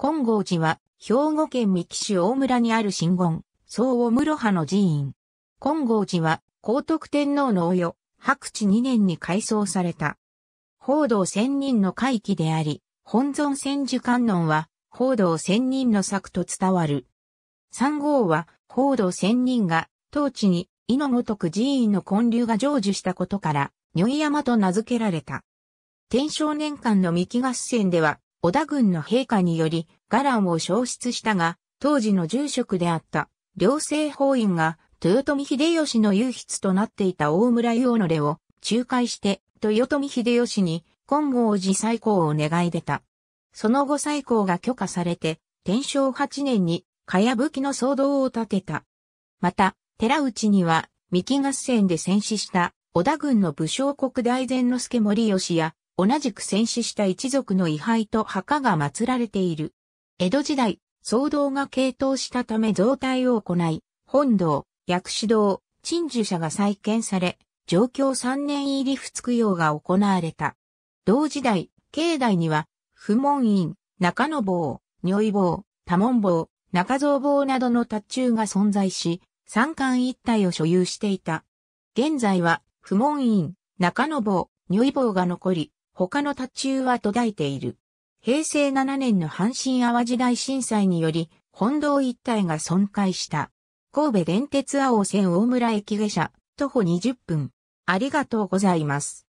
金剛寺は、兵庫県三木市大村にある神言、総王室派の寺院。金剛寺は、皇徳天皇のおよ、白地2年に改装された。報道千人の回帰であり、本尊千寿観音は、報道千人の作と伝わる。三号は、報道千人が、当地に、井のごとく寺院の建立が成就したことから、如意山と名付けられた。天正年間の三木合戦では、織田軍の陛下により、伽藍を消失したが、当時の住職であった、両政法院が、豊臣秀吉の唯筆となっていた大村優のれを仲介して、豊臣秀吉に金剛寺再興を願い出た。その後再興が許可されて、天正8年に、かやぶきの騒動を立てた。また、寺内には、三木合戦で戦死した、織田軍の武将国大前之助森吉や、同じく戦死した一族の遺牌と墓が祀られている。江戸時代、騒動が傾倒したため増大を行い、本堂、薬師堂、陳守社が再建され、上京三年入り不供養が行われた。同時代、境内には、不門院、中野坊、如意坊、多門坊、中蔵坊などの達中が存在し、三冠一体を所有していた。現在は、不門院、中野坊、如意坊が残り、他の立ちは途絶えている。平成7年の阪神淡路大震災により、本堂一帯が損壊した。神戸電鉄青線大村駅下車、徒歩20分。ありがとうございます。